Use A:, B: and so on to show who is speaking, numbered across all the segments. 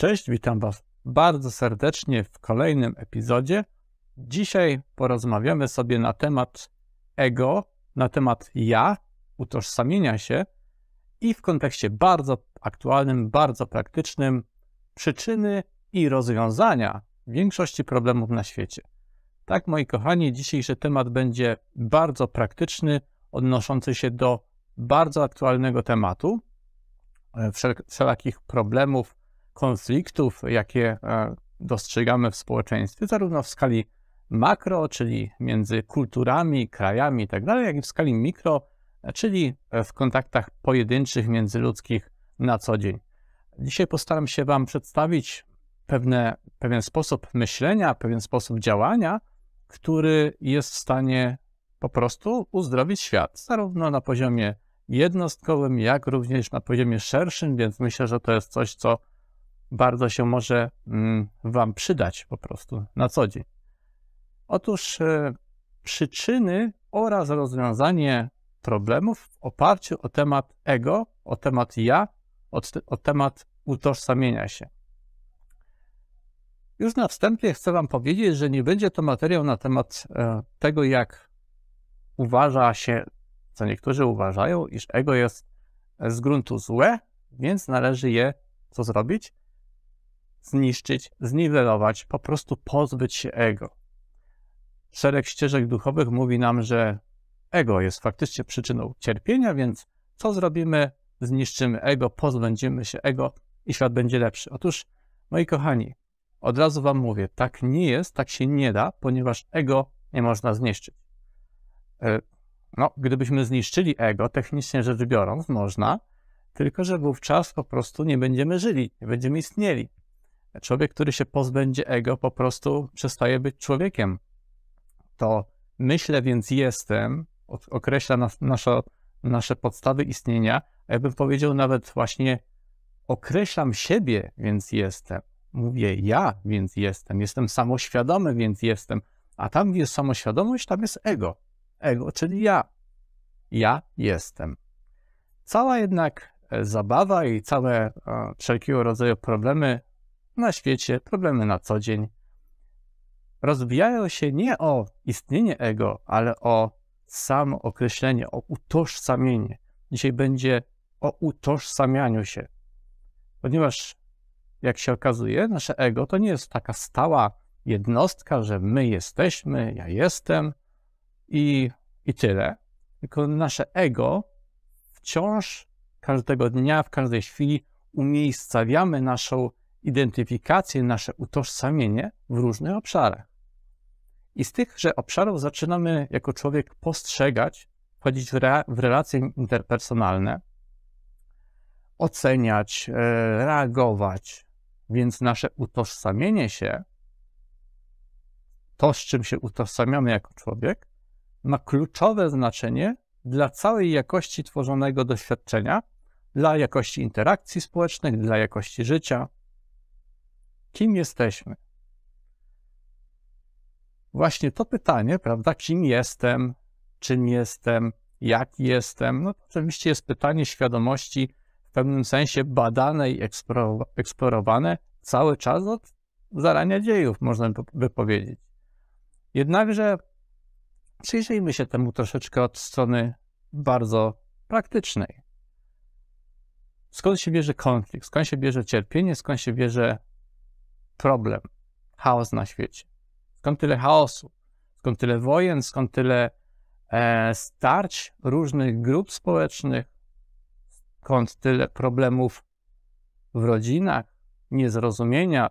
A: Cześć, witam Was bardzo serdecznie w kolejnym epizodzie. Dzisiaj porozmawiamy sobie na temat ego, na temat ja, utożsamienia się i w kontekście bardzo aktualnym, bardzo praktycznym przyczyny i rozwiązania większości problemów na świecie. Tak, moi kochani, dzisiejszy temat będzie bardzo praktyczny, odnoszący się do bardzo aktualnego tematu, e, wszelakich problemów konfliktów, jakie e, dostrzegamy w społeczeństwie, zarówno w skali makro, czyli między kulturami, krajami itd., tak jak i w skali mikro, czyli e, w kontaktach pojedynczych, międzyludzkich na co dzień. Dzisiaj postaram się Wam przedstawić pewne, pewien sposób myślenia, pewien sposób działania, który jest w stanie po prostu uzdrowić świat, zarówno na poziomie jednostkowym, jak również na poziomie szerszym, więc myślę, że to jest coś, co bardzo się może mm, Wam przydać po prostu na co dzień. Otóż e, przyczyny oraz rozwiązanie problemów w oparciu o temat ego, o temat ja, o, o temat utożsamienia się. Już na wstępie chcę Wam powiedzieć, że nie będzie to materiał na temat e, tego, jak uważa się, co niektórzy uważają, iż ego jest e, z gruntu złe, więc należy je co zrobić? zniszczyć, zniwelować, po prostu pozbyć się ego. Szereg ścieżek duchowych mówi nam, że ego jest faktycznie przyczyną cierpienia, więc co zrobimy? Zniszczymy ego, pozbędziemy się ego i świat będzie lepszy. Otóż, moi kochani, od razu Wam mówię, tak nie jest, tak się nie da, ponieważ ego nie można zniszczyć. E, no, gdybyśmy zniszczyli ego, technicznie rzecz biorąc, można, tylko że wówczas po prostu nie będziemy żyli, nie będziemy istnieli. Człowiek, który się pozbędzie ego, po prostu przestaje być człowiekiem. To myślę, więc jestem, określa nas, nasze podstawy istnienia, a ja bym powiedział nawet właśnie określam siebie, więc jestem. Mówię ja, więc jestem. Jestem samoświadomy, więc jestem. A tam, gdzie jest samoświadomość, tam jest ego. Ego, czyli ja. Ja jestem. Cała jednak e, zabawa i całe e, wszelkiego rodzaju problemy na świecie, problemy na co dzień, Rozwijają się nie o istnienie ego, ale o samo określenie, o utożsamienie. Dzisiaj będzie o utożsamianiu się, ponieważ jak się okazuje, nasze ego to nie jest taka stała jednostka, że my jesteśmy, ja jestem i, i tyle. Tylko nasze ego wciąż każdego dnia, w każdej chwili umiejscawiamy naszą identyfikację, nasze utożsamienie w różnych obszarach. I z tychże obszarów zaczynamy jako człowiek postrzegać, wchodzić w, re, w relacje interpersonalne, oceniać, e, reagować. Więc nasze utożsamienie się, to z czym się utożsamiamy jako człowiek, ma kluczowe znaczenie dla całej jakości tworzonego doświadczenia, dla jakości interakcji społecznych, dla jakości życia kim jesteśmy? Właśnie to pytanie, prawda, kim jestem, czym jestem, jaki jestem, no to oczywiście jest pytanie świadomości w pewnym sensie badane i eksplorowane cały czas od zarania dziejów, można by powiedzieć. Jednakże przyjrzyjmy się temu troszeczkę od strony bardzo praktycznej. Skąd się bierze konflikt, skąd się bierze cierpienie, skąd się bierze problem, chaos na świecie. Skąd tyle chaosu? Skąd tyle wojen? Skąd tyle e, starć różnych grup społecznych? Skąd tyle problemów w rodzinach, niezrozumienia,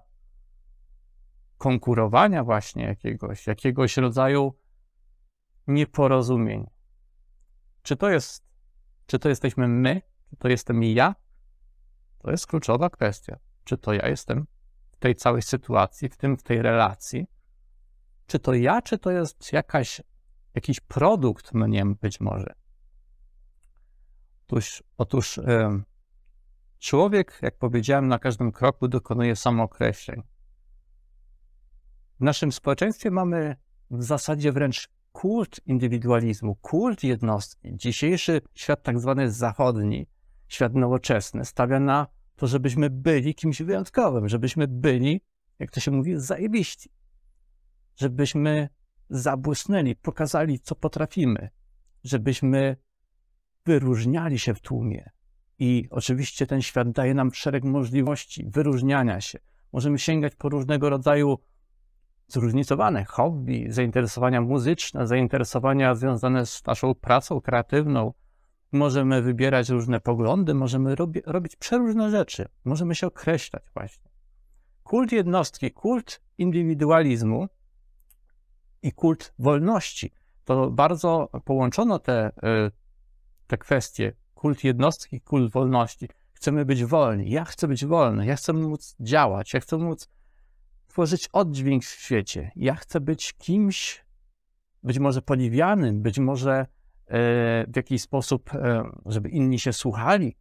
A: konkurowania właśnie jakiegoś, jakiegoś rodzaju nieporozumień? Czy to jest, czy to jesteśmy my? Czy to jestem ja? To jest kluczowa kwestia. Czy to ja jestem tej całej sytuacji, w tym w tej relacji. Czy to ja, czy to jest jakaś, jakiś produkt mnie być może? Otóż, otóż y, człowiek, jak powiedziałem, na każdym kroku dokonuje samookreśleń. W naszym społeczeństwie mamy w zasadzie wręcz kult indywidualizmu, kult jednostki. Dzisiejszy świat tak zwany zachodni, świat nowoczesny, stawia na to żebyśmy byli kimś wyjątkowym, żebyśmy byli, jak to się mówi, zajebiści. Żebyśmy zabłysnęli, pokazali, co potrafimy, żebyśmy wyróżniali się w tłumie. I oczywiście ten świat daje nam szereg możliwości wyróżniania się. Możemy sięgać po różnego rodzaju zróżnicowane hobby, zainteresowania muzyczne, zainteresowania związane z naszą pracą kreatywną, Możemy wybierać różne poglądy, możemy robi, robić przeróżne rzeczy, możemy się określać właśnie. Kult jednostki, kult indywidualizmu i kult wolności. To bardzo połączono te, e, te kwestie, kult jednostki, kult wolności. Chcemy być wolni, ja chcę być wolny, ja chcę móc działać, ja chcę móc tworzyć oddźwięk w świecie, ja chcę być kimś, być może podziwianym, być może w jakiś sposób, e, żeby inni się słuchali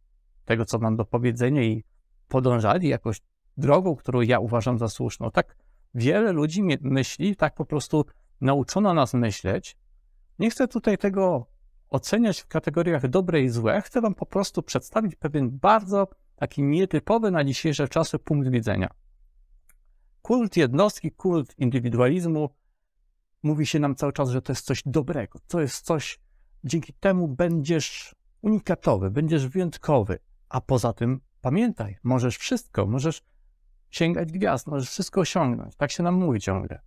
A: tego, co mam do powiedzenia i podążali jakoś drogą, którą ja uważam za słuszną. Tak wiele ludzi myśli, tak po prostu nauczono nas myśleć. Nie chcę tutaj tego oceniać w kategoriach dobre i złe. Chcę Wam po prostu przedstawić pewien bardzo taki nietypowy na dzisiejsze czasy punkt widzenia. Kult jednostki, kult indywidualizmu mówi się nam cały czas, że to jest coś dobrego, to jest coś Dzięki temu będziesz unikatowy, będziesz wyjątkowy. A poza tym pamiętaj, możesz wszystko, możesz sięgać gwiazd, możesz wszystko osiągnąć. Tak się nam mówi ciągle.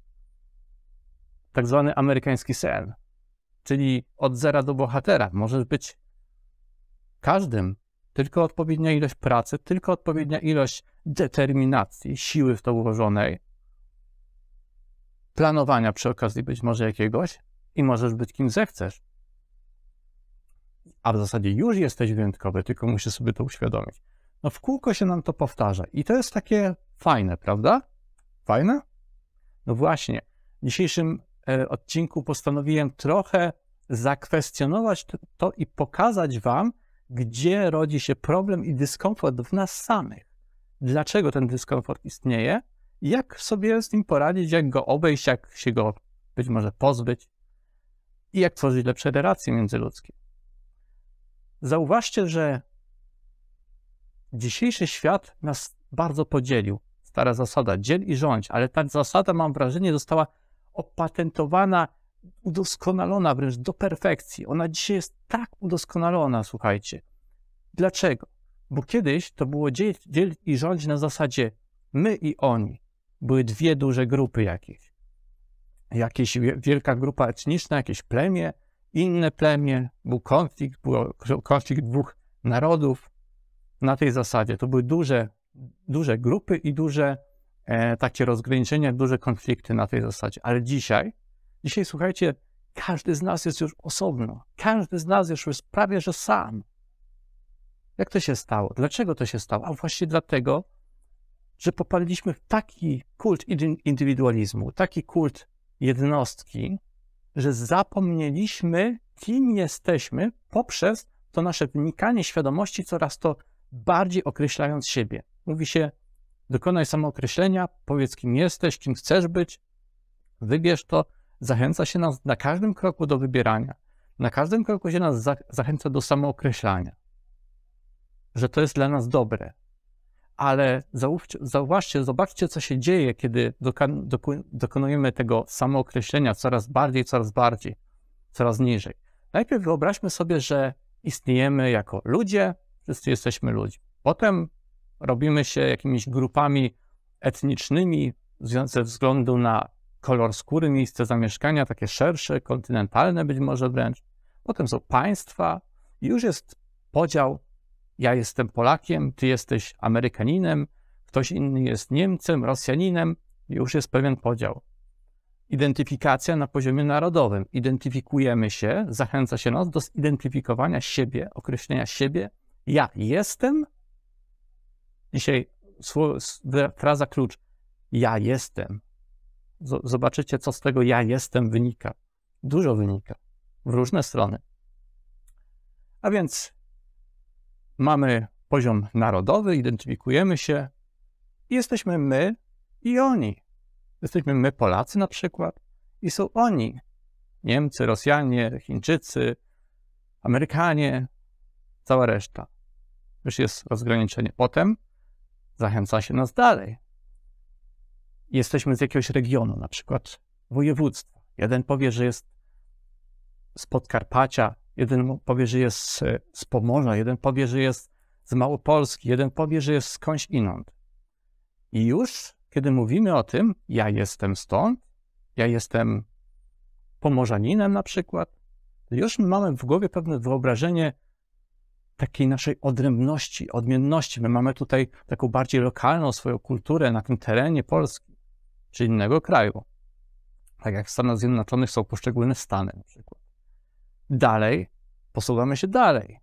A: Tak zwany amerykański sen, czyli od zera do bohatera. Możesz być każdym, tylko odpowiednia ilość pracy, tylko odpowiednia ilość determinacji, siły w to ułożonej, planowania przy okazji być może jakiegoś i możesz być kim zechcesz a w zasadzie już jesteś wyjątkowy, tylko musisz sobie to uświadomić. No w kółko się nam to powtarza i to jest takie fajne, prawda? Fajne? No właśnie, w dzisiejszym e, odcinku postanowiłem trochę zakwestionować to i pokazać Wam, gdzie rodzi się problem i dyskomfort w nas samych. Dlaczego ten dyskomfort istnieje, jak sobie z nim poradzić, jak go obejść, jak się go być może pozbyć i jak tworzyć lepsze relacje międzyludzkie. Zauważcie, że dzisiejszy świat nas bardzo podzielił. Stara zasada, dziel i rządź, ale ta zasada, mam wrażenie, została opatentowana, udoskonalona wręcz do perfekcji. Ona dzisiaj jest tak udoskonalona, słuchajcie. Dlaczego? Bo kiedyś to było dziel, dziel i rządź na zasadzie my i oni. Były dwie duże grupy jakieś. Jakieś wielka grupa etniczna, jakieś plemię, inne plemię, był konflikt, był konflikt dwóch narodów na tej zasadzie. To były duże, duże grupy i duże e, takie rozgraniczenia, duże konflikty na tej zasadzie. Ale dzisiaj, dzisiaj słuchajcie, każdy z nas jest już osobno. Każdy z nas już jest prawie że sam. Jak to się stało? Dlaczego to się stało? A właśnie dlatego, że popadliśmy w taki kult indywidualizmu, taki kult jednostki, że zapomnieliśmy, kim jesteśmy poprzez to nasze wnikanie świadomości coraz to bardziej określając siebie. Mówi się, dokonaj samookreślenia, powiedz kim jesteś, kim chcesz być, wybierz to, zachęca się nas na każdym kroku do wybierania. Na każdym kroku się nas zachęca do samookreślania, że to jest dla nas dobre, ale zauważcie, zobaczcie, co się dzieje, kiedy dokonujemy tego samookreślenia coraz bardziej, coraz bardziej, coraz niżej. Najpierw wyobraźmy sobie, że istniejemy jako ludzie, wszyscy jesteśmy ludźmi. Potem robimy się jakimiś grupami etnicznymi ze względu na kolor skóry, miejsce zamieszkania, takie szersze, kontynentalne być może wręcz. Potem są państwa i już jest podział ja jestem Polakiem, ty jesteś Amerykaninem, ktoś inny jest Niemcem, Rosjaninem, już jest pewien podział. Identyfikacja na poziomie narodowym. Identyfikujemy się, zachęca się nas do zidentyfikowania siebie, określenia siebie. Ja jestem. Dzisiaj fraza klucz. Ja jestem. Zobaczycie, co z tego ja jestem wynika. Dużo wynika w różne strony. A więc Mamy poziom narodowy, identyfikujemy się i jesteśmy my i oni. Jesteśmy my Polacy na przykład i są oni. Niemcy, Rosjanie, Chińczycy, Amerykanie, cała reszta. Już jest rozgraniczenie. Potem zachęca się nas dalej. Jesteśmy z jakiegoś regionu, na przykład województwa. Jeden powie, że jest z Podkarpacia, Jeden powie, że jest z Pomorza, jeden powie, że jest z Małopolski, jeden powie, że jest skądś inąd. I już, kiedy mówimy o tym, ja jestem stąd, ja jestem Pomorzaninem na przykład, to już mamy w głowie pewne wyobrażenie takiej naszej odrębności, odmienności. My mamy tutaj taką bardziej lokalną swoją kulturę na tym terenie Polski czy innego kraju. Tak jak w Stanach Zjednoczonych są poszczególne stany na przykład. Dalej posuwamy się dalej.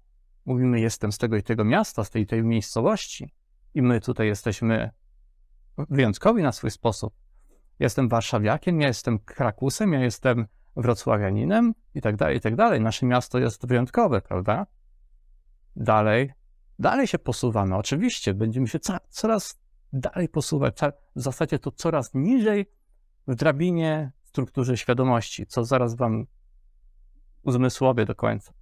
A: Mówimy, jestem z tego i tego miasta, z tej i tej miejscowości i my tutaj jesteśmy wyjątkowi na swój sposób. Jestem warszawiakiem, ja jestem krakusem, ja jestem wrocławianinem i tak dalej, i tak dalej. Nasze miasto jest wyjątkowe, prawda? Dalej, dalej się posuwamy. Oczywiście będziemy się coraz dalej posuwać, w zasadzie to coraz niżej w drabinie w strukturze świadomości, co zaraz wam uzmysłowie do końca.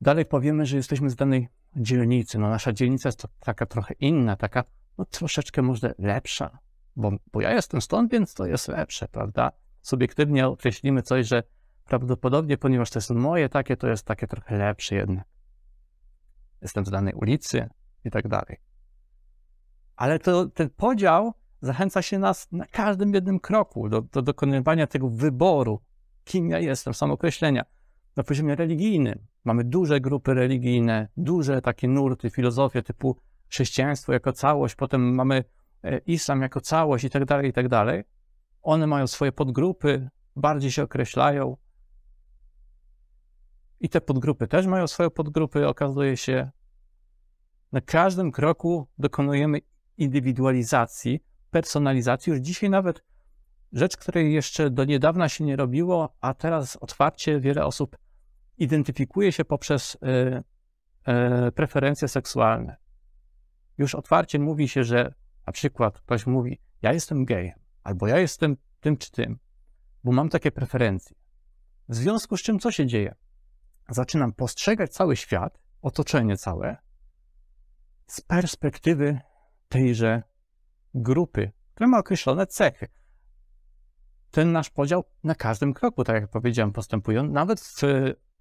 A: Dalej powiemy, że jesteśmy z danej dzielnicy. No, nasza dzielnica jest taka trochę inna, taka no, troszeczkę może lepsza, bo, bo ja jestem stąd, więc to jest lepsze, prawda? Subiektywnie określimy coś, że prawdopodobnie, ponieważ to jest moje takie, to jest takie trochę lepsze jednak. Jestem z danej ulicy i tak dalej. Ale to, ten podział zachęca się nas na każdym jednym kroku do, do dokonywania tego wyboru, kim ja jestem, samookreślenia. Na poziomie religijnym mamy duże grupy religijne, duże takie nurty, filozofie typu chrześcijaństwo jako całość, potem mamy e, islam jako całość i tak dalej, i tak dalej. One mają swoje podgrupy, bardziej się określają. I te podgrupy też mają swoje podgrupy. Okazuje się, na każdym kroku dokonujemy indywidualizacji, personalizacji. Już dzisiaj nawet rzecz, której jeszcze do niedawna się nie robiło, a teraz otwarcie wiele osób identyfikuje się poprzez y, y, preferencje seksualne. Już otwarcie mówi się, że na przykład ktoś mówi, ja jestem gejem, albo ja jestem tym czy tym, bo mam takie preferencje. W związku z czym co się dzieje? Zaczynam postrzegać cały świat, otoczenie całe, z perspektywy tejże grupy, która ma określone cechy ten nasz podział na każdym kroku, tak jak powiedziałem, postępują, nawet w,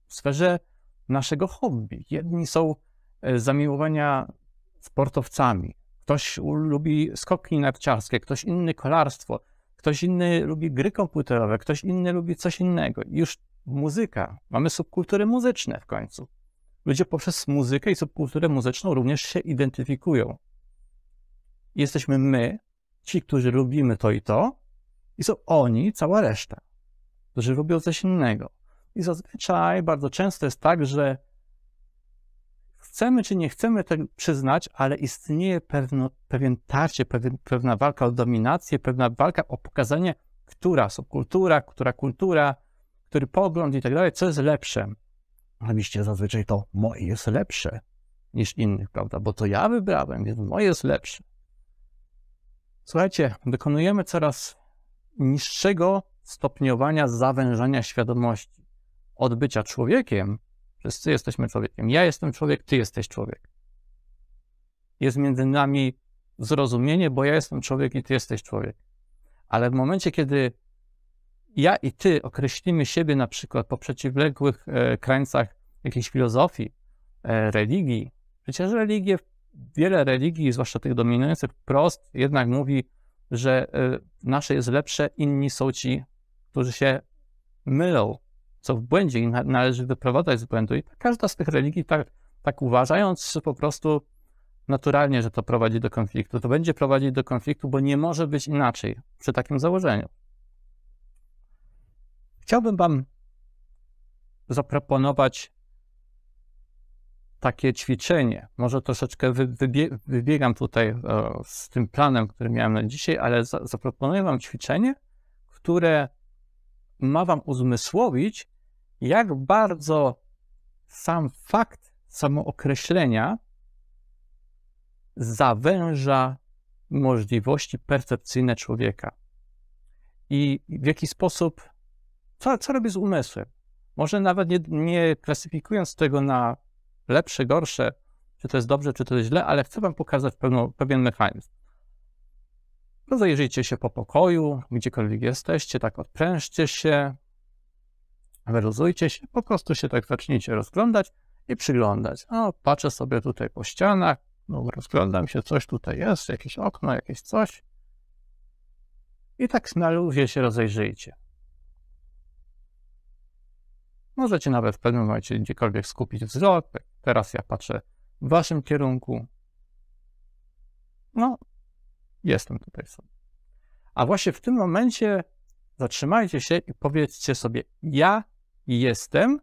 A: w sferze naszego hobby. Jedni są z e, zamiłowania sportowcami, ktoś lubi skoki narciarskie, ktoś inny kolarstwo, ktoś inny lubi gry komputerowe, ktoś inny lubi coś innego. Już muzyka, mamy subkultury muzyczne w końcu. Ludzie poprzez muzykę i subkulturę muzyczną również się identyfikują. Jesteśmy my, ci, którzy lubimy to i to, i są oni, cała reszta, którzy robią coś innego. I zazwyczaj bardzo często jest tak, że chcemy czy nie chcemy tego przyznać, ale istnieje pewno, pewien tarcie, pewien, pewna walka o dominację, pewna walka o pokazanie, która subkultura, która kultura, który pogląd i tak dalej, co jest lepsze. Oczywiście zazwyczaj to moje jest lepsze niż innych, prawda? Bo to ja wybrałem, więc moje jest lepsze. Słuchajcie, dokonujemy coraz niższego stopniowania zawężania świadomości. Od bycia człowiekiem, wszyscy jesteśmy człowiekiem. Ja jestem człowiek, ty jesteś człowiek. Jest między nami zrozumienie, bo ja jestem człowiek i ty jesteś człowiek. Ale w momencie, kiedy ja i ty określimy siebie na przykład po przeciwległych e, krańcach jakiejś filozofii, e, religii, przecież religie, wiele religii, zwłaszcza tych dominujących, wprost jednak mówi, że y, nasze jest lepsze, inni są ci, którzy się mylą, co w błędzie i należy wyprowadzać z błędu. I każda z tych religii tak, tak uważając po prostu naturalnie, że to prowadzi do konfliktu, to będzie prowadzić do konfliktu, bo nie może być inaczej przy takim założeniu. Chciałbym Wam zaproponować takie ćwiczenie, może troszeczkę wybie wybiegam tutaj e, z tym planem, który miałem na dzisiaj, ale za zaproponuję Wam ćwiczenie, które ma Wam uzmysłowić, jak bardzo sam fakt samookreślenia zawęża możliwości percepcyjne człowieka i w jaki sposób, co, co robi z umysłem. Może nawet nie, nie klasyfikując tego na lepsze, gorsze, czy to jest dobrze, czy to jest źle, ale chcę Wam pokazać pewną, pewien mechanizm. Rozejrzyjcie no się po pokoju, gdziekolwiek jesteście, tak odprężcie się, wyluzujcie się, po prostu się tak zacznijcie rozglądać i przyglądać. O, patrzę sobie tutaj po ścianach, no, rozglądam się, coś tutaj jest, jakieś okno, jakieś coś. I tak na luzie się rozejrzyjcie. Możecie nawet w pewnym momencie gdziekolwiek skupić wzrok. Tak, teraz ja patrzę w waszym kierunku. No, jestem tutaj sobie. A właśnie w tym momencie zatrzymajcie się i powiedzcie sobie: Ja jestem.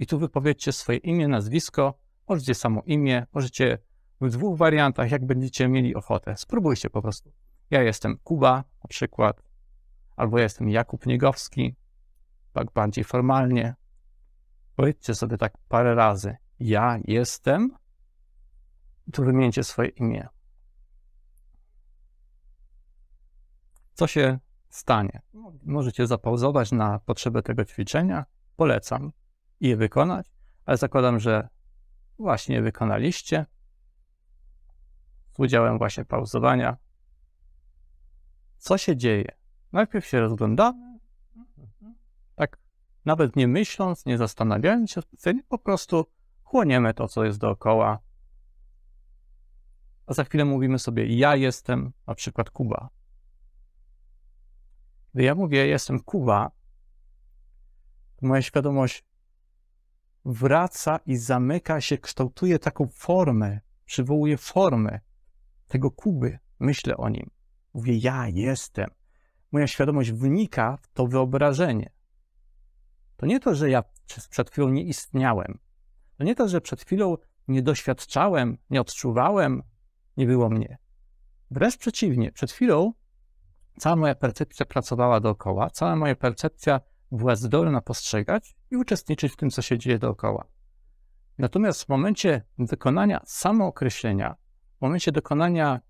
A: I tu wypowiedzcie swoje imię, nazwisko. Możecie samo imię, możecie w dwóch wariantach, jak będziecie mieli ochotę. Spróbujcie po prostu. Ja jestem Kuba, na przykład, albo ja jestem Jakub Niegowski, tak bardziej formalnie. Powiedzcie sobie tak parę razy. Ja jestem. Tu wymieńcie swoje imię. Co się stanie? Możecie zapauzować na potrzebę tego ćwiczenia. Polecam je wykonać, ale zakładam, że właśnie je wykonaliście z udziałem właśnie pauzowania. Co się dzieje? Najpierw się rozglądamy, nawet nie myśląc, nie zastanawiając się po prostu chłoniemy to, co jest dookoła. A za chwilę mówimy sobie, ja jestem na przykład Kuba. Gdy ja mówię, jestem Kuba, to moja świadomość wraca i zamyka się, kształtuje taką formę, przywołuje formę tego Kuby. Myślę o nim. Mówię, ja jestem. Moja świadomość wnika w to wyobrażenie. To nie to, że ja przed chwilą nie istniałem. To nie to, że przed chwilą nie doświadczałem, nie odczuwałem, nie było mnie. Wręcz przeciwnie, przed chwilą cała moja percepcja pracowała dookoła, cała moja percepcja była zdolna postrzegać i uczestniczyć w tym, co się dzieje dookoła. Natomiast w momencie wykonania samookreślenia, w momencie dokonania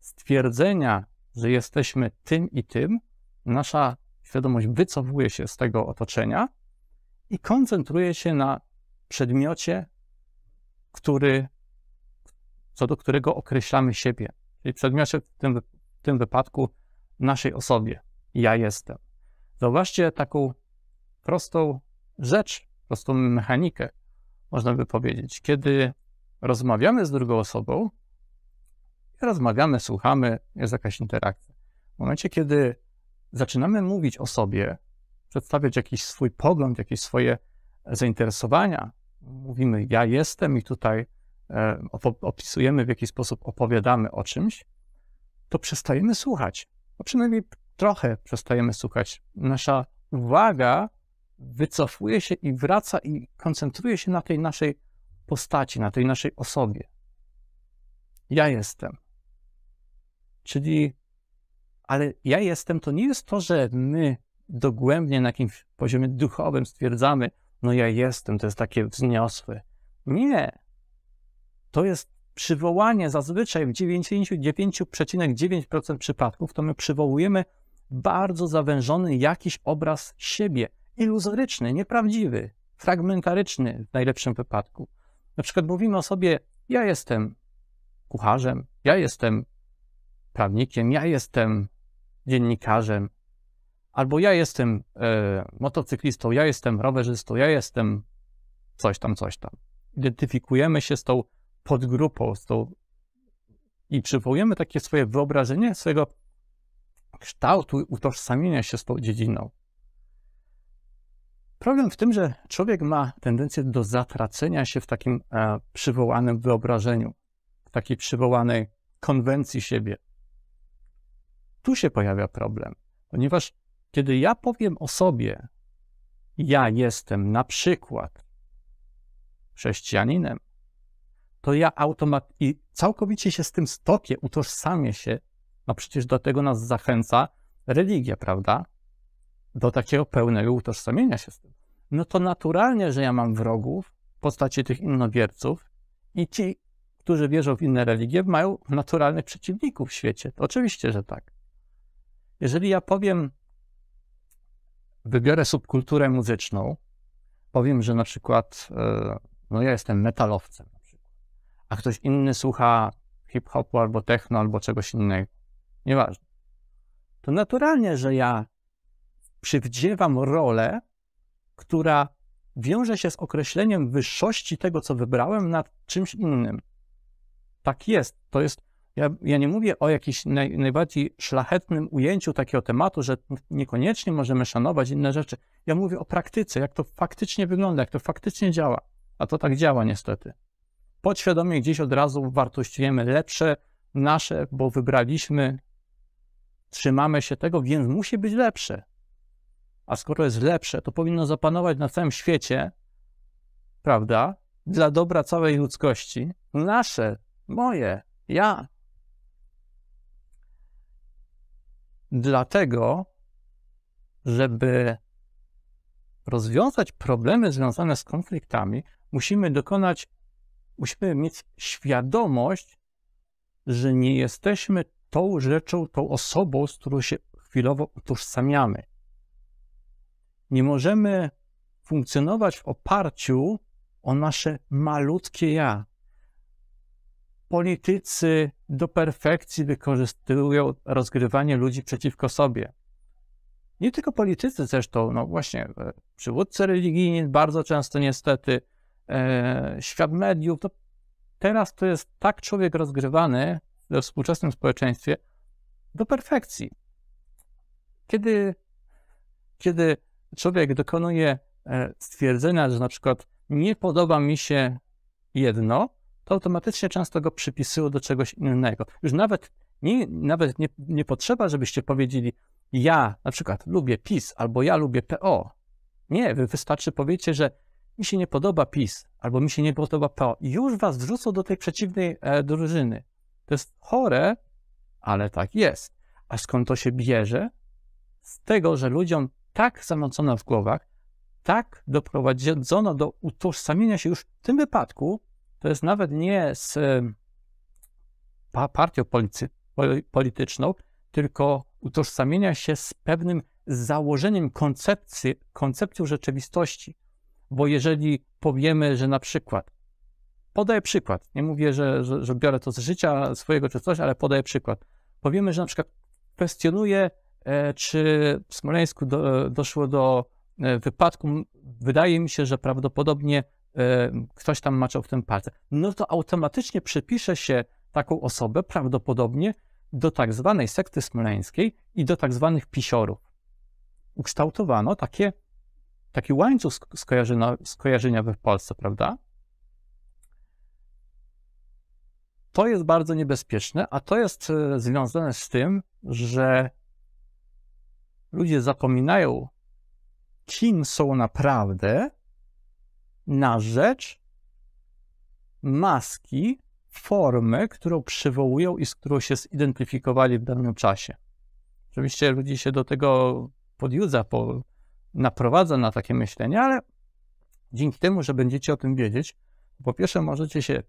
A: stwierdzenia, że jesteśmy tym i tym, nasza świadomość wycofuje się z tego otoczenia i koncentruje się na przedmiocie, który, co do którego określamy siebie. Czyli przedmiocie w tym, w tym wypadku naszej osobie. Ja jestem. Zauważcie taką prostą rzecz, prostą mechanikę, można by powiedzieć. Kiedy rozmawiamy z drugą osobą, rozmawiamy, słuchamy, jest jakaś interakcja. W momencie, kiedy zaczynamy mówić o sobie, przedstawiać jakiś swój pogląd, jakieś swoje zainteresowania. Mówimy, ja jestem i tutaj e, opisujemy, w jaki sposób opowiadamy o czymś, to przestajemy słuchać. A no przynajmniej trochę przestajemy słuchać. Nasza uwaga wycofuje się i wraca i koncentruje się na tej naszej postaci, na tej naszej osobie. Ja jestem. Czyli, ale ja jestem to nie jest to, że my dogłębnie na jakimś poziomie duchowym stwierdzamy, no ja jestem, to jest takie wzniosłe. Nie. To jest przywołanie zazwyczaj w 99,9% przypadków, to my przywołujemy bardzo zawężony jakiś obraz siebie, iluzoryczny, nieprawdziwy, fragmentaryczny w najlepszym wypadku. Na przykład mówimy o sobie, ja jestem kucharzem, ja jestem prawnikiem, ja jestem dziennikarzem, albo ja jestem e, motocyklistą, ja jestem rowerzystą, ja jestem coś tam, coś tam. Identyfikujemy się z tą podgrupą, z tą i przywołujemy takie swoje wyobrażenie swojego kształtu utożsamienia się z tą dziedziną. Problem w tym, że człowiek ma tendencję do zatracenia się w takim e, przywołanym wyobrażeniu, w takiej przywołanej konwencji siebie. Tu się pojawia problem, ponieważ kiedy ja powiem o sobie, ja jestem na przykład chrześcijaninem, to ja automat i całkowicie się z tym stopię, utożsamię się. No przecież do tego nas zachęca religia, prawda? Do takiego pełnego utożsamienia się z tym. No to naturalnie, że ja mam wrogów w postaci tych innowierców i ci, którzy wierzą w inne religie, mają naturalnych przeciwników w świecie. oczywiście, że tak. Jeżeli ja powiem wybiorę subkulturę muzyczną, powiem, że na przykład, e, no ja jestem metalowcem, na przykład, a ktoś inny słucha hip-hopu albo techno, albo czegoś innego, nieważne, to naturalnie, że ja przywdziewam rolę, która wiąże się z określeniem wyższości tego, co wybrałem nad czymś innym. Tak jest. To jest ja, ja nie mówię o jakimś naj, najbardziej szlachetnym ujęciu takiego tematu, że niekoniecznie możemy szanować inne rzeczy. Ja mówię o praktyce, jak to faktycznie wygląda, jak to faktycznie działa. A to tak działa niestety. Podświadomie gdzieś od razu wartościujemy lepsze, nasze, bo wybraliśmy, trzymamy się tego, więc musi być lepsze. A skoro jest lepsze, to powinno zapanować na całym świecie, prawda? Dla dobra całej ludzkości. Nasze, moje, ja. dlatego, żeby rozwiązać problemy związane z konfliktami, musimy dokonać, musimy mieć świadomość, że nie jesteśmy tą rzeczą, tą osobą, z którą się chwilowo utożsamiamy. Nie możemy funkcjonować w oparciu o nasze malutkie ja politycy do perfekcji wykorzystują rozgrywanie ludzi przeciwko sobie. Nie tylko politycy zresztą, no właśnie, e, przywódcy religijni bardzo często niestety, e, świat mediów, to no teraz to jest tak człowiek rozgrywany we współczesnym społeczeństwie do perfekcji. Kiedy, kiedy człowiek dokonuje e, stwierdzenia, że na przykład nie podoba mi się jedno, to automatycznie często go przypisyło do czegoś innego. Już nawet nie, nawet nie, nie potrzeba, żebyście powiedzieli, ja na przykład lubię PiS albo ja lubię PO. Nie, wystarczy powiedzieć, że mi się nie podoba PiS albo mi się nie podoba PO. I już was wrzucą do tej przeciwnej e, drużyny. To jest chore, ale tak jest. A skąd to się bierze? Z tego, że ludziom tak zamocono w głowach, tak doprowadzono do utożsamienia się już w tym wypadku to jest nawet nie z partią polityczną, tylko utożsamienia się z pewnym założeniem koncepcji, koncepcją rzeczywistości. Bo jeżeli powiemy, że na przykład, podaję przykład, nie mówię, że, że, że biorę to z życia swojego czy coś, ale podaję przykład. Powiemy, że na przykład kwestionuję, e, czy w Smoleńsku do, doszło do e, wypadku. Wydaje mi się, że prawdopodobnie ktoś tam maczał w tym palce, no to automatycznie przypisze się taką osobę prawdopodobnie do tak zwanej sekty smoleńskiej i do tak zwanych pisiorów. Ukształtowano takie, taki łańcuch skojarzeniowy w Polsce, prawda? To jest bardzo niebezpieczne, a to jest e, związane z tym, że ludzie zapominają, kim są naprawdę, na rzecz maski, formy, którą przywołują i z którą się zidentyfikowali w danym czasie. Oczywiście ludzi się do tego podjudza, po, naprowadza na takie myślenie, ale dzięki temu, że będziecie o tym wiedzieć, po pierwsze możecie się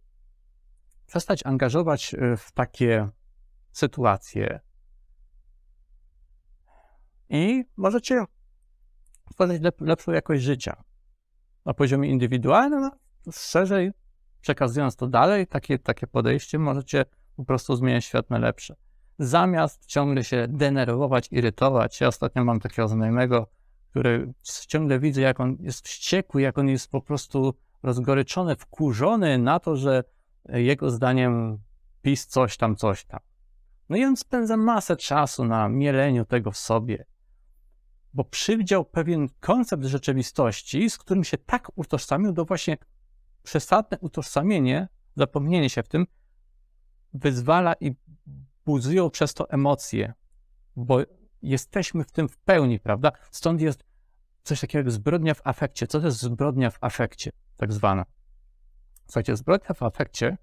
A: przestać angażować e, w takie sytuacje i możecie tworzyć lep lepszą jakość życia na poziomie indywidualnym, no, szerzej przekazując to dalej, takie, takie podejście możecie po prostu zmieniać świat na lepsze. Zamiast ciągle się denerwować, irytować, ja ostatnio mam takiego znajomego, który ciągle widzę, jak on jest wściekły, jak on jest po prostu rozgoryczony, wkurzony na to, że jego zdaniem PiS coś tam, coś tam. No i on spędza masę czasu na mieleniu tego w sobie, bo przywdział pewien koncept rzeczywistości, z którym się tak utożsamił, do właśnie przesadne utożsamienie, zapomnienie się w tym, wyzwala i buzują przez to emocje, bo jesteśmy w tym w pełni, prawda? Stąd jest coś takiego jak zbrodnia w afekcie. Co to jest zbrodnia w afekcie, tak zwana? Słuchajcie, zbrodnia w afekcie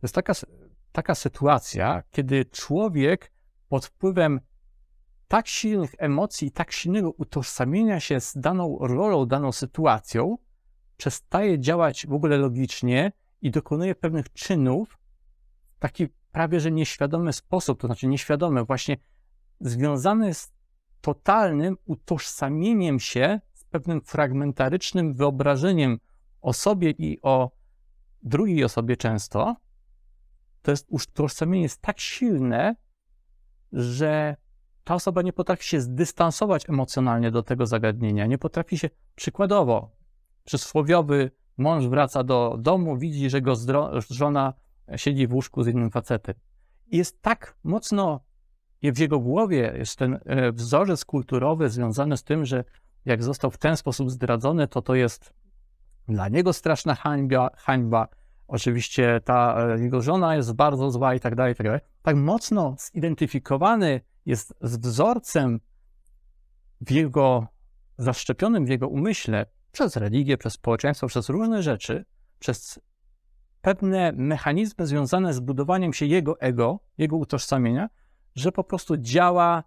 A: to jest taka, taka sytuacja, kiedy człowiek pod wpływem tak silnych emocji, tak silnego utożsamienia się z daną rolą, daną sytuacją, przestaje działać w ogóle logicznie i dokonuje pewnych czynów w taki prawie że nieświadomy sposób, to znaczy nieświadomy, właśnie związany z totalnym utożsamieniem się z pewnym fragmentarycznym wyobrażeniem o sobie i o drugiej osobie często. To jest utożsamienie jest tak silne, że ta osoba nie potrafi się zdystansować emocjonalnie do tego zagadnienia, nie potrafi się przykładowo. Przysłowiowy mąż wraca do domu, widzi, że go żona siedzi w łóżku z innym facetem. I jest tak mocno w jego głowie jest ten e, wzorzec kulturowy związany z tym, że jak został w ten sposób zdradzony, to to jest dla niego straszna hańba, hańba. Oczywiście ta e, jego żona jest bardzo zła i tak dalej, i tak dalej. Tak mocno zidentyfikowany jest z wzorcem w jego zaszczepionym w jego umyśle przez religię, przez społeczeństwo, przez różne rzeczy, przez pewne mechanizmy związane z budowaniem się jego ego, jego utożsamienia, że po prostu działa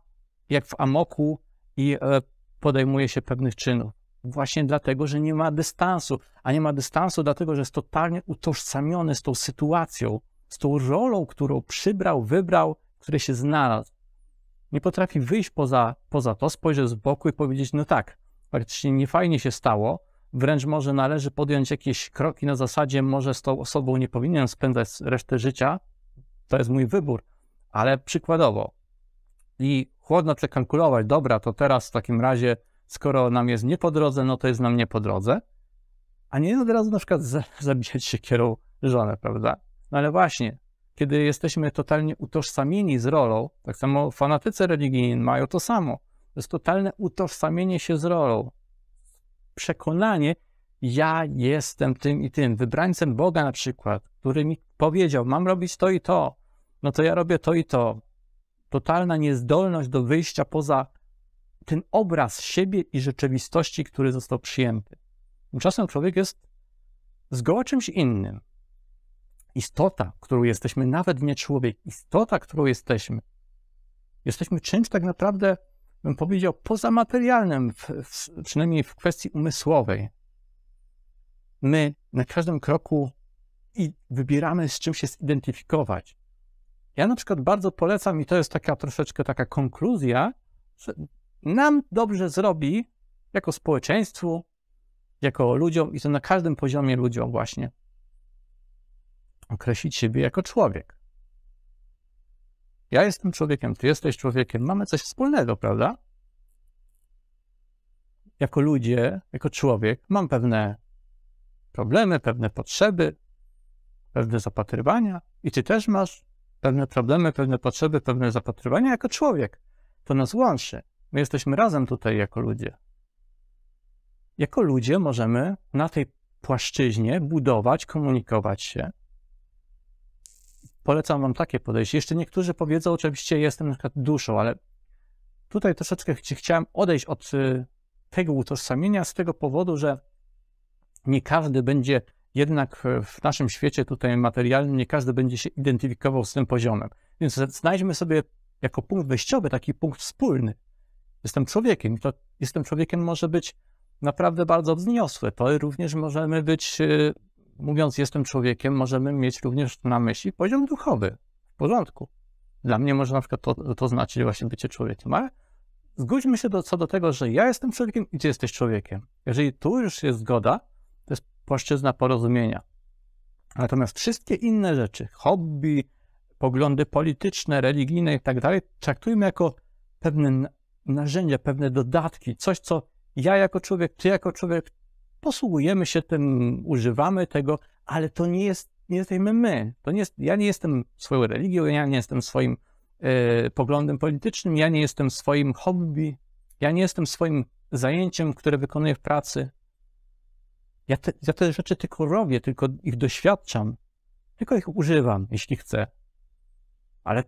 A: jak w amoku i e, podejmuje się pewnych czynów. Właśnie dlatego, że nie ma dystansu, a nie ma dystansu dlatego, że jest totalnie utożsamiony z tą sytuacją, z tą rolą, którą przybrał, wybrał, w której się znalazł nie potrafi wyjść poza, poza to, spojrzeć z boku i powiedzieć, no tak, faktycznie niefajnie się stało, wręcz może należy podjąć jakieś kroki na zasadzie, może z tą osobą nie powinienem spędzać resztę życia, to jest mój wybór, ale przykładowo i chłodno przekalkulować, dobra, to teraz w takim razie, skoro nam jest nie po drodze, no to jest nam nie po drodze, a nie od razu na przykład zabijać się kierą żonę, prawda? No ale właśnie, kiedy jesteśmy totalnie utożsamieni z rolą, tak samo fanatycy religijni mają to samo. To jest totalne utożsamienie się z rolą. Przekonanie, ja jestem tym i tym, wybrańcem Boga na przykład, który mi powiedział, mam robić to i to, no to ja robię to i to. Totalna niezdolność do wyjścia poza ten obraz siebie i rzeczywistości, który został przyjęty. Tymczasem człowiek jest zgoła czymś innym istota, którą jesteśmy, nawet nie człowiek, istota, którą jesteśmy. Jesteśmy czymś tak naprawdę, bym powiedział, pozamaterialnym, w, w, przynajmniej w kwestii umysłowej. My na każdym kroku i wybieramy, z czym się zidentyfikować. Ja na przykład bardzo polecam, i to jest taka troszeczkę taka konkluzja, że nam dobrze zrobi jako społeczeństwu, jako ludziom i to na każdym poziomie ludziom właśnie, określić siebie jako człowiek. Ja jestem człowiekiem, ty jesteś człowiekiem, mamy coś wspólnego, prawda? Jako ludzie, jako człowiek mam pewne problemy, pewne potrzeby, pewne zapatrywania i ty też masz pewne problemy, pewne potrzeby, pewne zapatrywania jako człowiek. To nas łączy. My jesteśmy razem tutaj jako ludzie. Jako ludzie możemy na tej płaszczyźnie budować, komunikować się, polecam Wam takie podejście. Jeszcze niektórzy powiedzą, oczywiście jestem na przykład duszą, ale tutaj troszeczkę chciałem odejść od y, tego utożsamienia z tego powodu, że nie każdy będzie jednak w naszym świecie tutaj materialnym, nie każdy będzie się identyfikował z tym poziomem. Więc znajdźmy sobie jako punkt wyjściowy taki punkt wspólny. Jestem człowiekiem, to jestem człowiekiem może być naprawdę bardzo wzniosłe. To również możemy być y, mówiąc jestem człowiekiem, możemy mieć również na myśli poziom duchowy. W porządku. Dla mnie może na przykład to, to znaczyć właśnie bycie człowiekiem, ale zgódźmy się do, co do tego, że ja jestem człowiekiem i ty jesteś człowiekiem. Jeżeli tu już jest zgoda, to jest płaszczyzna porozumienia. Natomiast wszystkie inne rzeczy, hobby, poglądy polityczne, religijne i tak dalej, traktujmy jako pewne narzędzia, pewne dodatki, coś, co ja jako człowiek, ty jako człowiek, posługujemy się tym, używamy tego, ale to nie jest, nie jesteśmy my. To nie jest, ja nie jestem swoją religią, ja nie jestem swoim y, poglądem politycznym, ja nie jestem swoim hobby, ja nie jestem swoim zajęciem, które wykonuję w pracy. Ja te, ja te rzeczy tylko robię, tylko ich doświadczam, tylko ich używam, jeśli chcę. Ale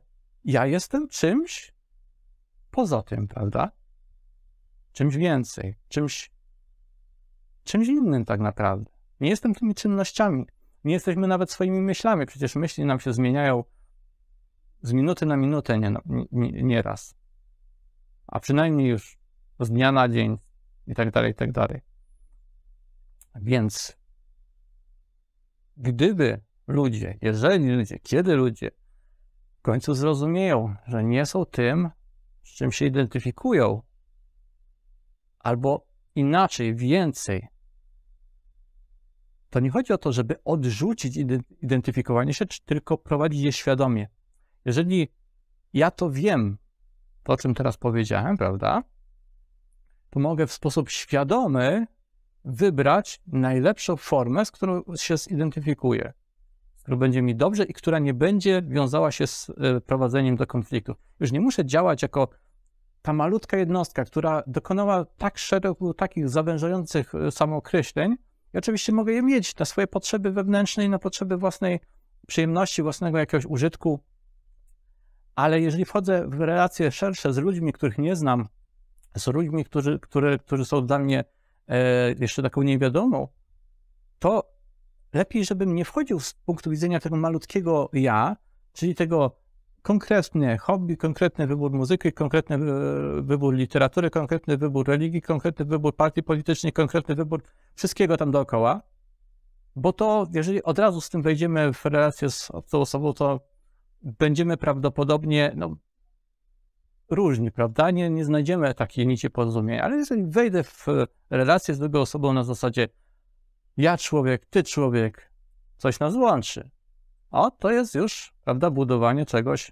A: ja jestem czymś poza tym, prawda? Czymś więcej, czymś czymś innym tak naprawdę. Nie jestem tymi czynnościami. Nie jesteśmy nawet swoimi myślami. Przecież myśli nam się zmieniają z minuty na minutę no, nieraz. Nie, nie, nie raz. A przynajmniej już z dnia na dzień i tak dalej, i tak dalej. Więc gdyby ludzie, jeżeli ludzie, kiedy ludzie w końcu zrozumieją, że nie są tym, z czym się identyfikują, albo inaczej, więcej, to nie chodzi o to, żeby odrzucić identyfikowanie się, tylko prowadzić je świadomie. Jeżeli ja to wiem, to o czym teraz powiedziałem, prawda, to mogę w sposób świadomy wybrać najlepszą formę, z którą się zidentyfikuję, która będzie mi dobrze i która nie będzie wiązała się z e, prowadzeniem do konfliktu. Już nie muszę działać jako ta malutka jednostka, która dokonała tak szeregu takich zawężających e, samookreśleń, i oczywiście mogę je mieć na swoje potrzeby wewnętrzne i na potrzeby własnej przyjemności, własnego jakiegoś użytku. Ale jeżeli wchodzę w relacje szersze z ludźmi, których nie znam, z ludźmi, którzy, które, którzy są dla mnie e, jeszcze taką niewiadomą, to lepiej, żebym nie wchodził z punktu widzenia tego malutkiego ja, czyli tego konkretny hobby, konkretny wybór muzyki, konkretny e, wybór literatury, konkretny wybór religii, konkretny wybór partii politycznej, konkretny wybór wszystkiego tam dookoła. Bo to, jeżeli od razu z tym wejdziemy w relację z tą osobą, to będziemy prawdopodobnie no, różni, prawda? Nie, nie znajdziemy takiej nici porozumienia. Ale jeżeli wejdę w relację z drugą osobą na zasadzie ja człowiek, ty człowiek, coś nas łączy, o, to jest już, prawda, budowanie czegoś.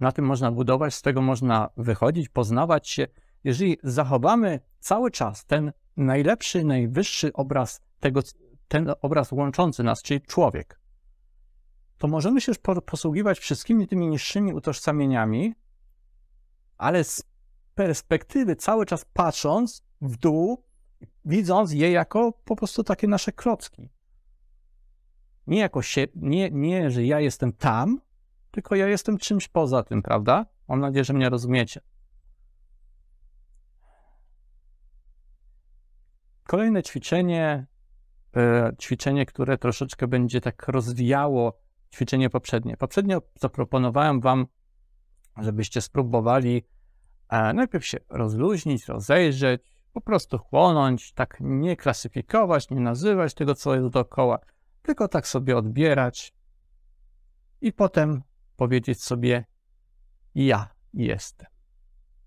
A: Na tym można budować, z tego można wychodzić, poznawać się. Jeżeli zachowamy cały czas ten najlepszy, najwyższy obraz tego, ten obraz łączący nas, czyli człowiek, to możemy się już posługiwać wszystkimi tymi niższymi utożsamieniami, ale z perspektywy cały czas patrząc w dół, widząc je jako po prostu takie nasze klocki. Nie jako się, nie, nie, że ja jestem tam, tylko ja jestem czymś poza tym, prawda? Mam nadzieję, że mnie rozumiecie. Kolejne ćwiczenie, e, ćwiczenie, które troszeczkę będzie tak rozwijało ćwiczenie poprzednie. Poprzednio zaproponowałem Wam, żebyście spróbowali e, najpierw się rozluźnić, rozejrzeć, po prostu chłonąć, tak nie klasyfikować, nie nazywać tego, co jest dookoła, tylko tak sobie odbierać i potem powiedzieć sobie: Ja jestem.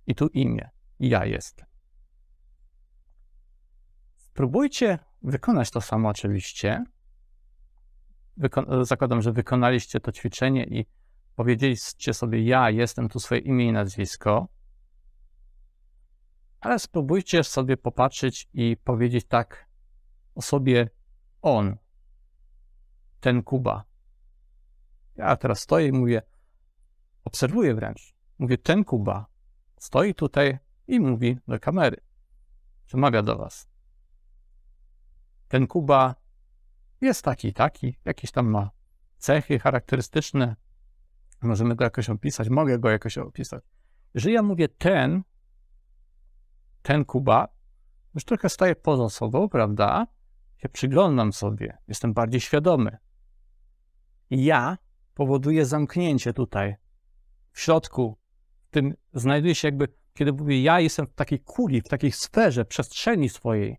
A: I tu imię: Ja jestem. Spróbujcie wykonać to samo, oczywiście. Wyko zakładam, że wykonaliście to ćwiczenie i powiedzieliście sobie: Ja jestem tu swoje imię i nazwisko. Ale spróbujcie sobie popatrzeć i powiedzieć tak o sobie on, ten Kuba. Ja teraz stoję i mówię, obserwuję wręcz. Mówię, ten Kuba stoi tutaj i mówi do kamery. Przemawia do was. Ten Kuba jest taki, taki, jakieś tam ma cechy charakterystyczne. Możemy go jakoś opisać, mogę go jakoś opisać. Jeżeli ja mówię ten, ten Kuba, już trochę staję poza sobą, prawda? Ja przyglądam sobie, jestem bardziej świadomy ja powoduje zamknięcie tutaj, w środku. W tym znajduje się jakby, kiedy mówię ja, jestem w takiej kuli, w takiej sferze, przestrzeni swojej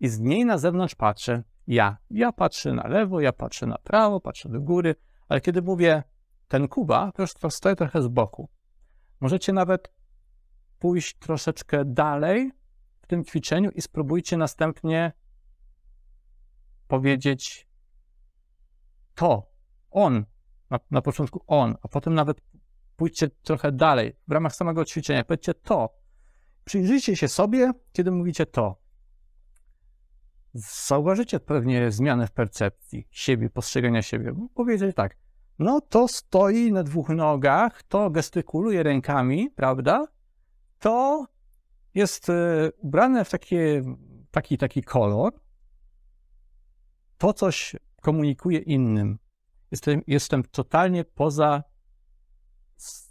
A: i z niej na zewnątrz patrzę ja. Ja patrzę na lewo, ja patrzę na prawo, patrzę do góry, ale kiedy mówię ten Kuba, to już to stoję trochę z boku. Możecie nawet pójść troszeczkę dalej w tym ćwiczeniu i spróbujcie następnie powiedzieć to, on, na, na początku on, a potem nawet pójdźcie trochę dalej w ramach samego ćwiczenia. Powiedzcie to. Przyjrzyjcie się sobie, kiedy mówicie to. Zauważycie pewnie zmianę w percepcji siebie, postrzegania siebie. Powiedzcie tak, no to stoi na dwóch nogach, to gestykuluje rękami, prawda? To jest y, ubrane w takie, taki, taki kolor. To coś komunikuje innym jestem, jestem totalnie poza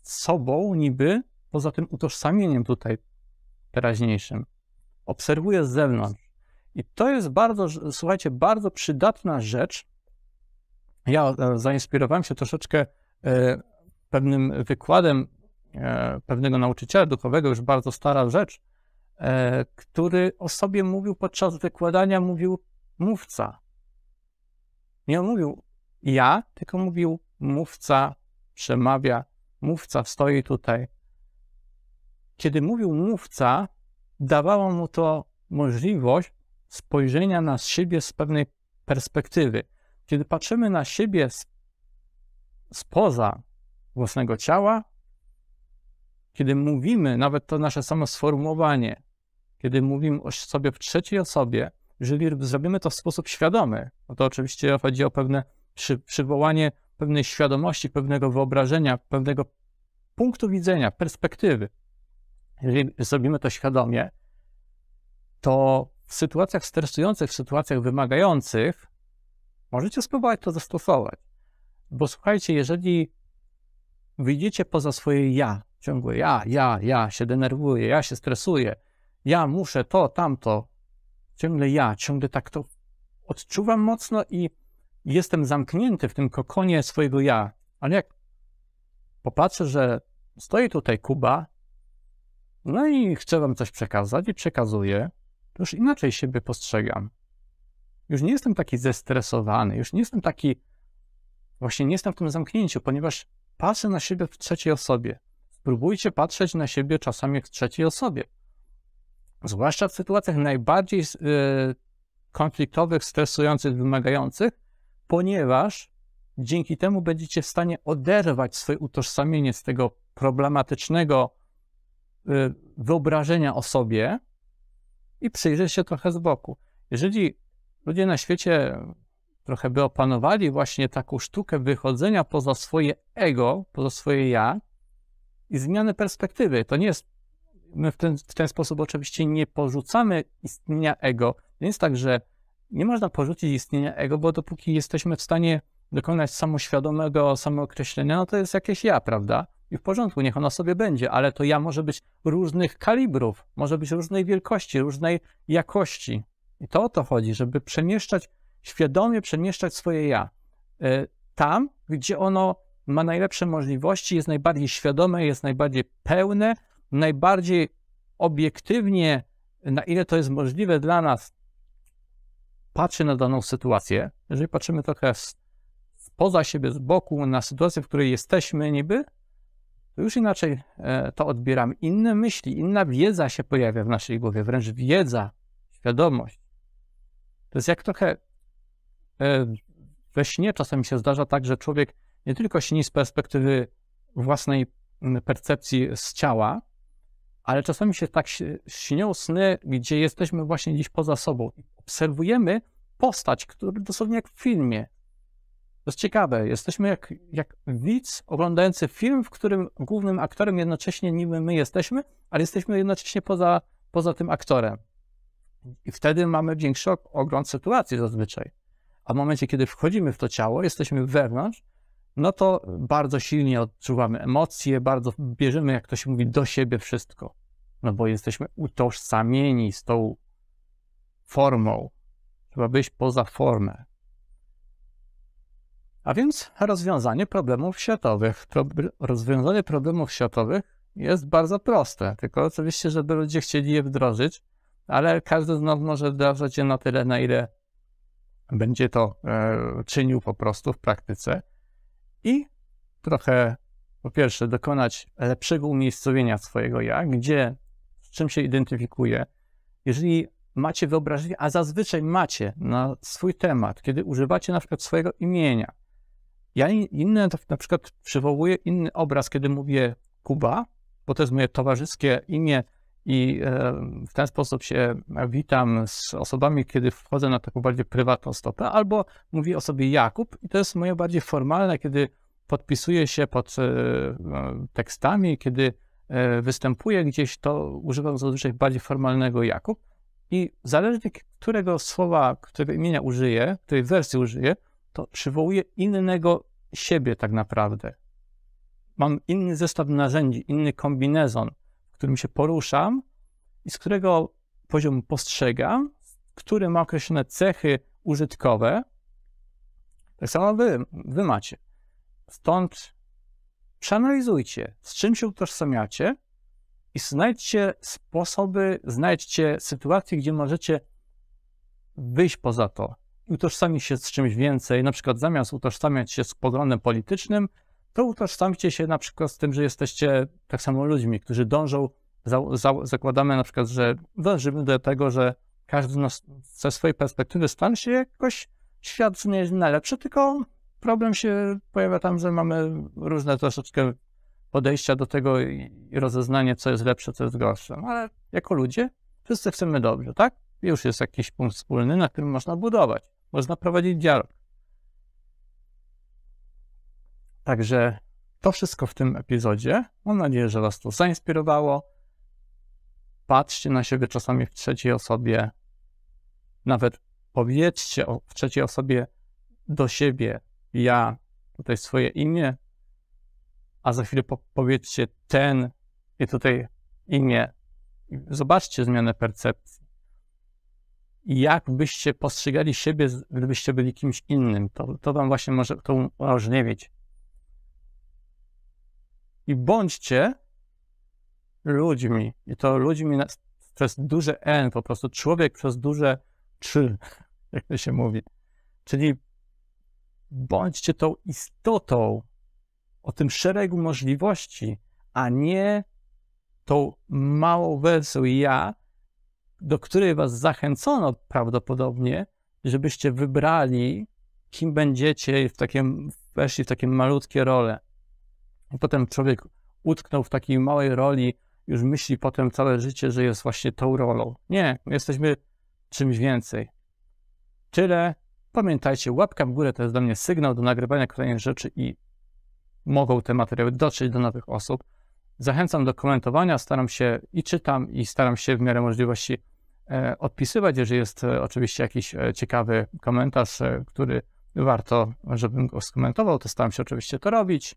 A: sobą, niby, poza tym utożsamieniem tutaj teraźniejszym. Obserwuję z zewnątrz. I to jest bardzo, słuchajcie, bardzo przydatna rzecz. Ja e, zainspirowałem się troszeczkę e, pewnym wykładem e, pewnego nauczyciela duchowego, już bardzo stara rzecz, który o sobie mówił podczas wykładania, mówił mówca. Nie on mówił ja, tylko mówił mówca, przemawia, mówca stoi tutaj. Kiedy mówił mówca, dawało mu to możliwość spojrzenia na siebie z pewnej perspektywy. Kiedy patrzymy na siebie spoza własnego ciała, kiedy mówimy, nawet to nasze samo sformułowanie, kiedy mówimy o sobie w trzeciej osobie, jeżeli zrobimy to w sposób świadomy, to oczywiście chodzi o pewne przy, przywołanie pewnej świadomości, pewnego wyobrażenia, pewnego punktu widzenia, perspektywy. Jeżeli zrobimy to świadomie, to w sytuacjach stresujących, w sytuacjach wymagających, możecie spróbować to zastosować. Bo słuchajcie, jeżeli wyjdziecie poza swoje ja, ciągłe ja, ja, ja się denerwuję, ja się stresuję, ja muszę to, tamto, ciągle ja, ciągle tak to odczuwam mocno i jestem zamknięty w tym kokonie swojego ja, ale jak popatrzę, że stoi tutaj Kuba, no i chcę wam coś przekazać i przekazuję, to już inaczej siebie postrzegam. Już nie jestem taki zestresowany, już nie jestem taki, właśnie nie jestem w tym zamknięciu, ponieważ patrzę na siebie w trzeciej osobie. Spróbujcie patrzeć na siebie czasami w trzeciej osobie. Zwłaszcza w sytuacjach najbardziej yy, konfliktowych, stresujących, wymagających, ponieważ dzięki temu będziecie w stanie oderwać swoje utożsamienie z tego problematycznego y, wyobrażenia o sobie i przyjrzeć się trochę z boku. Jeżeli ludzie na świecie trochę by opanowali właśnie taką sztukę wychodzenia poza swoje ego, poza swoje ja i zmiany perspektywy, to nie jest, my w ten, w ten sposób oczywiście nie porzucamy istnienia ego, nie jest tak, że nie można porzucić istnienia ego, bo dopóki jesteśmy w stanie dokonać samoświadomego samookreślenia, no to jest jakieś ja, prawda? I w porządku, niech ono sobie będzie, ale to ja może być różnych kalibrów, może być różnej wielkości, różnej jakości. I to o to chodzi, żeby przemieszczać, świadomie przemieszczać swoje ja. Y, tam, gdzie ono ma najlepsze możliwości, jest najbardziej świadome, jest najbardziej pełne, najbardziej obiektywnie, na ile to jest możliwe dla nas, patrzy na daną sytuację, jeżeli patrzymy trochę spoza siebie, z boku, na sytuację, w której jesteśmy niby, to już inaczej e, to odbieramy. Inne myśli, inna wiedza się pojawia w naszej głowie, wręcz wiedza, świadomość. To jest jak trochę e, we śnie czasami się zdarza tak, że człowiek nie tylko śni z perspektywy własnej mm, percepcji z ciała, ale czasami się tak śnią sny, gdzie jesteśmy właśnie gdzieś poza sobą. Obserwujemy postać, który dosłownie jak w filmie. To jest ciekawe. Jesteśmy jak, jak widz oglądający film, w którym głównym aktorem jednocześnie niby my jesteśmy, ale jesteśmy jednocześnie poza, poza tym aktorem. I wtedy mamy większy ogląd sytuacji zazwyczaj. A w momencie, kiedy wchodzimy w to ciało, jesteśmy wewnątrz, no to bardzo silnie odczuwamy emocje, bardzo bierzemy, jak to się mówi, do siebie wszystko no bo jesteśmy utożsamieni z tą formą. Trzeba wyjść poza formę. A więc rozwiązanie problemów światowych. Pro, rozwiązanie problemów światowych jest bardzo proste, tylko oczywiście, żeby ludzie chcieli je wdrożyć, ale każdy z nas może wdrażać je na tyle, na ile będzie to e, czynił po prostu w praktyce i trochę, po pierwsze, dokonać lepszego umiejscowienia swojego ja, gdzie z czym się identyfikuje. Jeżeli macie wyobraźnię, a zazwyczaj macie na swój temat, kiedy używacie na przykład swojego imienia. Ja inne, na przykład przywołuję inny obraz, kiedy mówię Kuba, bo to jest moje towarzyskie imię i e, w ten sposób się witam z osobami, kiedy wchodzę na taką bardziej prywatną stopę, albo mówię o sobie Jakub i to jest moje bardziej formalne, kiedy podpisuję się pod e, e, tekstami, kiedy E, występuje gdzieś, to używam zazwyczaj bardziej formalnego Jakub. I zależnie którego słowa, którego imienia użyję, której wersji użyję, to przywołuję innego siebie tak naprawdę. Mam inny zestaw narzędzi, inny kombinezon, w którym się poruszam i z którego poziomu postrzegam, który ma określone cechy użytkowe. Tak samo wy, wy macie. Stąd przeanalizujcie, z czym się utożsamiacie i znajdźcie sposoby, znajdźcie sytuacje, gdzie możecie wyjść poza to i utożsamić się z czymś więcej. Na przykład zamiast utożsamiać się z poglądem politycznym, to utożsamcie się na przykład z tym, że jesteście tak samo ludźmi, którzy dążą, za, za, zakładamy na przykład, że dążymy do tego, że każdy nas, ze swojej perspektywy stanie się jakoś świat nie na najlepszy, tylko problem się pojawia tam, że mamy różne troszeczkę podejścia do tego i rozeznanie, co jest lepsze, co jest gorsze. No, ale jako ludzie wszyscy chcemy dobrze, tak? Już jest jakiś punkt wspólny, na którym można budować, można prowadzić dialog. Także to wszystko w tym epizodzie. Mam nadzieję, że Was to zainspirowało. Patrzcie na siebie czasami w trzeciej osobie, nawet powiedzcie w trzeciej osobie do siebie ja, tutaj swoje imię, a za chwilę po powiedzcie ten i tutaj imię. Zobaczcie zmianę percepcji. Jak byście postrzegali siebie, gdybyście byli kimś innym? To, to wam właśnie może to umożliwić. I bądźcie ludźmi. I to ludźmi na, przez duże N, po prostu człowiek przez duże czy, jak to się mówi. Czyli bądźcie tą istotą o tym szeregu możliwości, a nie tą małą wersją ja, do której was zachęcono prawdopodobnie, żebyście wybrali, kim będziecie w takim, weszli w takie malutkie role. I potem człowiek utknął w takiej małej roli, już myśli potem całe życie, że jest właśnie tą rolą. Nie, jesteśmy czymś więcej. Tyle Pamiętajcie, łapka w górę to jest dla mnie sygnał do nagrywania kolejnych rzeczy i mogą te materiały dotrzeć do nowych osób. Zachęcam do komentowania, staram się i czytam, i staram się w miarę możliwości e, odpisywać, jeżeli jest e, oczywiście jakiś e, ciekawy komentarz, który warto, żebym go skomentował, to staram się oczywiście to robić.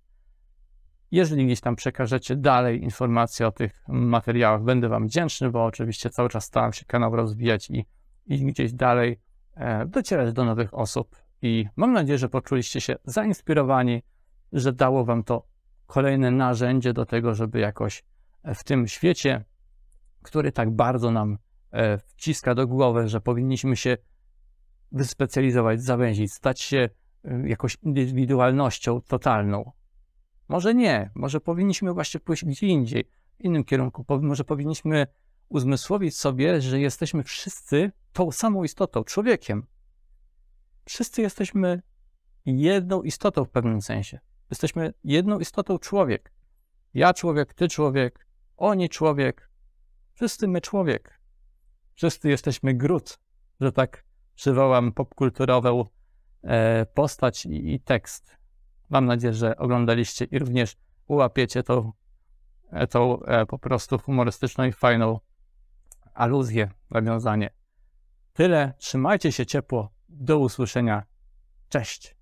A: Jeżeli gdzieś tam przekażecie dalej informacje o tych materiałach, będę Wam wdzięczny, bo oczywiście cały czas staram się kanał rozwijać i, i gdzieś dalej E, docierać do nowych osób. I mam nadzieję, że poczuliście się zainspirowani, że dało Wam to kolejne narzędzie do tego, żeby jakoś e, w tym świecie, który tak bardzo nam e, wciska do głowy, że powinniśmy się wyspecjalizować, zawęzić, stać się jakąś indywidualnością totalną. Może nie, może powinniśmy właśnie pójść gdzie indziej, w innym kierunku. Może powinniśmy uzmysłowić sobie, że jesteśmy wszyscy tą samą istotą, człowiekiem. Wszyscy jesteśmy jedną istotą w pewnym sensie. Jesteśmy jedną istotą człowiek. Ja człowiek, ty człowiek, oni człowiek, wszyscy my człowiek. Wszyscy jesteśmy gród, że tak przywołam popkulturową e, postać i, tekst. Mam nadzieję, że oglądaliście i również ułapiecie tą, e, tą e, po prostu humorystyczną i fajną aluzję, nawiązanie. Tyle, trzymajcie się ciepło. Do usłyszenia. Cześć.